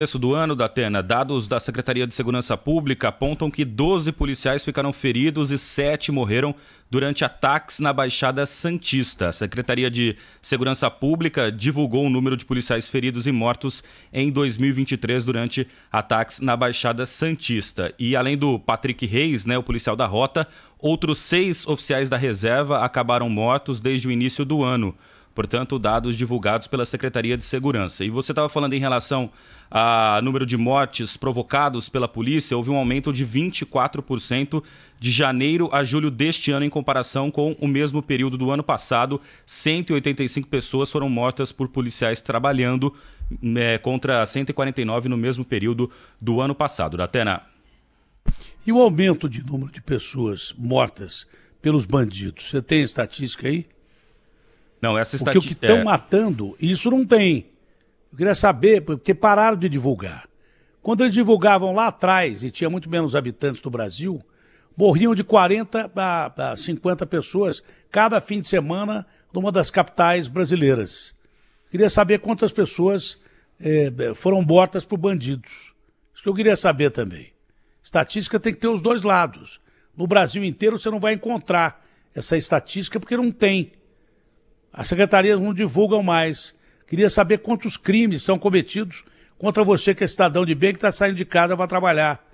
No começo do ano, Datena, dados da Secretaria de Segurança Pública apontam que 12 policiais ficaram feridos e 7 morreram durante ataques na Baixada Santista. A Secretaria de Segurança Pública divulgou o número de policiais feridos e mortos em 2023 durante ataques na Baixada Santista. E além do Patrick Reis, né, o policial da rota, outros seis oficiais da reserva acabaram mortos desde o início do ano portanto, dados divulgados pela Secretaria de Segurança. E você estava falando em relação ao número de mortes provocados pela polícia, houve um aumento de 24% de janeiro a julho deste ano em comparação com o mesmo período do ano passado. 185 pessoas foram mortas por policiais trabalhando é, contra 149 no mesmo período do ano passado. Datena. E o aumento de número de pessoas mortas pelos bandidos, você tem estatística aí? Não, essa estatística. Porque o que estão é... matando, isso não tem. Eu queria saber, porque pararam de divulgar. Quando eles divulgavam lá atrás, e tinha muito menos habitantes do Brasil, morriam de 40 a 50 pessoas cada fim de semana numa das capitais brasileiras. Eu queria saber quantas pessoas é, foram mortas por bandidos. Isso que eu queria saber também. Estatística tem que ter os dois lados. No Brasil inteiro você não vai encontrar essa estatística porque não tem. As secretarias não divulgam mais. Queria saber quantos crimes são cometidos contra você que é cidadão de bem que está saindo de casa para trabalhar.